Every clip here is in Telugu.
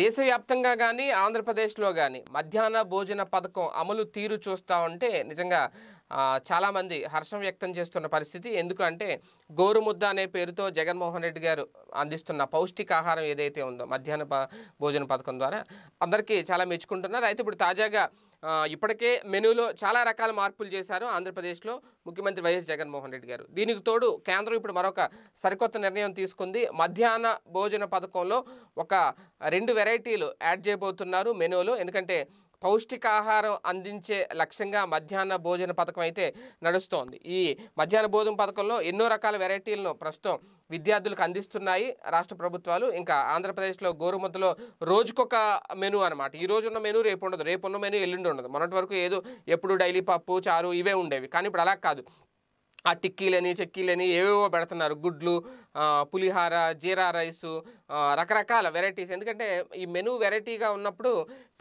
దేశవ్యాప్తంగా కానీ ఆంధ్రప్రదేశ్లో కానీ మధ్యాహ్న భోజన పథకం అమలు తీరు చూస్తూ ఉంటే నిజంగా చాలామంది హర్షం వ్యక్తం చేస్తున్న పరిస్థితి ఎందుకంటే గోరుముద్ద అనే పేరుతో జగన్మోహన్ రెడ్డి గారు అందిస్తున్న పౌష్టికాహారం ఏదైతే ఉందో మధ్యాహ్న భోజన పథకం ద్వారా అందరికీ చాలా మెచ్చుకుంటున్నారు అయితే ఇప్పుడు తాజాగా ఇప్పటికే మెనూలో చాలా రకాల మార్పులు చేశారు ఆంధ్రప్రదేశ్లో ముఖ్యమంత్రి వైఎస్ జగన్మోహన్ రెడ్డి గారు దీనికి తోడు కేంద్రం ఇప్పుడు మరొక సరికొత్త నిర్ణయం తీసుకుంది మధ్యాహ్న భోజన పథకంలో ఒక రెండు వెరైటీలు యాడ్ చేయబోతున్నారు మెనూలో ఎందుకంటే పౌష్టికాహారం అందించే లక్ష్యంగా మధ్యాహ్న భోజన పథకం అయితే నడుస్తోంది ఈ మధ్యాహ్న భోజన పథకంలో ఎన్నో రకాల వెరైటీలను ప్రస్తుతం విద్యార్థులకు అందిస్తున్నాయి రాష్ట్ర ప్రభుత్వాలు ఇంకా ఆంధ్రప్రదేశ్లో గోరుముద్దలో రోజుకొక మెను అనమాట ఈ రోజు ఉన్న మెను రేపు ఉండదు రేపు ఉన్న మెను ఎల్లుండి ఉండదు మొన్నటి వరకు ఏదో ఎప్పుడు డైలీ పప్పు చారు ఇవే ఉండేవి కానీ ఇప్పుడు అలా కాదు ఆ టిక్కీలని చెక్కీలని ఏవేవో పెడుతున్నారు గుడ్లు పులిహార జీరా రైసు రకరకాల వెరైటీస్ ఎందుకంటే ఈ మెనూ వెరైటీగా ఉన్నప్పుడు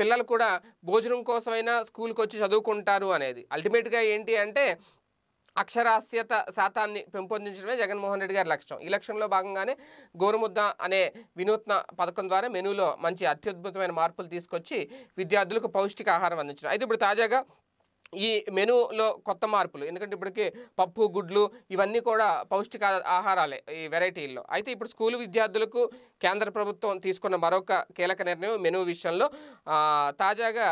పిల్లలు కూడా భోజనం కోసమైనా స్కూల్కి వచ్చి చదువుకుంటారు అనేది అల్టిమేట్గా ఏంటి అంటే అక్షరాస్యత శాతాన్ని పెంపొందించడమే జగన్మోహన్ రెడ్డి గారి లక్ష్యం ఈ లక్ష్యంలో భాగంగానే గోరుముద్ద అనే వినూత్న పథకం ద్వారా మెనూలో మంచి అత్యద్భుతమైన మార్పులు తీసుకొచ్చి విద్యార్థులకు పౌష్టిక ఆహారం అందించడం అయితే ఇప్పుడు తాజాగా ఈ మెనూలో కొత్త మార్పులు ఎందుకంటే ఇప్పటికే పప్పు గుడ్లు ఇవన్నీ కూడా పౌష్టిక ఆహారాలే ఈ వెరైటీల్లో అయితే ఇప్పుడు స్కూల్ విద్యార్థులకు కేంద్ర ప్రభుత్వం తీసుకున్న మరొక కీలక నిర్ణయం మెనూ విషయంలో తాజాగా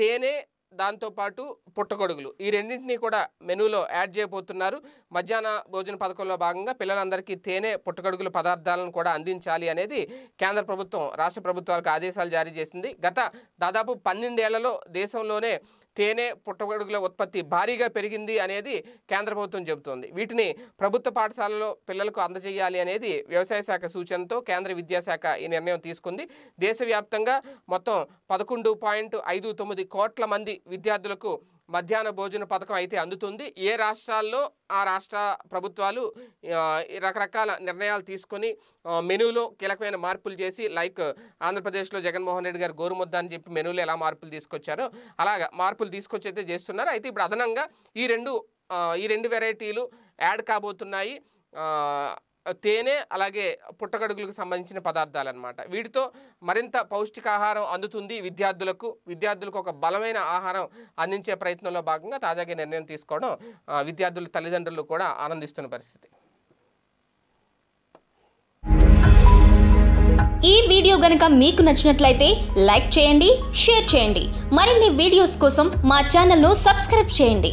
తేనె దాంతోపాటు పుట్టగొడుగులు ఈ రెండింటినీ కూడా మెనూలో యాడ్ చేయబోతున్నారు మధ్యాహ్న భోజన పథకంలో భాగంగా పిల్లలందరికీ తేనె పుట్టగొడుగుల పదార్థాలను కూడా అందించాలి అనేది కేంద్ర ప్రభుత్వం రాష్ట్ర ప్రభుత్వాలకు ఆదేశాలు జారీ చేసింది గత దాదాపు పన్నెండేళ్లలో దేశంలోనే తేనె పుట్టగొడుగుల ఉత్పత్తి భారీగా పెరిగింది అనేది కేంద్ర ప్రభుత్వం చెబుతోంది వీటిని ప్రభుత్వ పాఠశాలలో పిల్లలకు అందజేయాలి అనేది వ్యవసాయ శాఖ సూచనతో కేంద్ర విద్యాశాఖ ఈ నిర్ణయం తీసుకుంది దేశవ్యాప్తంగా మొత్తం పదకొండు పాయింట్ ఐదు తొమ్మిది కోట్ల మంది విద్యార్థులకు మధ్యాహ్న భోజన పథకం అయితే అందుతుంది ఏ రాష్ట్రాల్లో ఆ రాష్ట్ర ప్రభుత్వాలు రకరకాల నిర్ణయాలు తీసుకొని మెనూలో కీలకమైన మార్పులు చేసి లైక్ ఆంధ్రప్రదేశ్లో జగన్మోహన్ రెడ్డి గారు గోరుముద్ద అని చెప్పి మెనూలో ఎలా మార్పులు తీసుకొచ్చారో అలాగా మార్పులు తీసుకొచ్చి అయితే చేస్తున్నారు అయితే ఇప్పుడు అదనంగా ఈ రెండు ఈ రెండు వెరైటీలు యాడ్ కాబోతున్నాయి తేనె అలాగే పుట్టగడుగులకు సంబంధించిన పదార్థాలు అనమాట వీటితో మరింత పౌష్టికాహారం అందుతుంది విద్యార్థులకు విద్యార్థులకు ఒక బలమైన ఆహారం అందించే ప్రయత్నంలో భాగంగా తాజాగా నిర్ణయం తీసుకోవడం విద్యార్థుల తల్లిదండ్రులు కూడా ఆనందిస్తున్న పరిస్థితి ఈ వీడియో గనక మీకు నచ్చినట్లయితే లైక్ చేయండి షేర్ చేయండి మరిన్ని వీడియోస్ కోసం మా ను సబ్స్క్రైబ్ చేయండి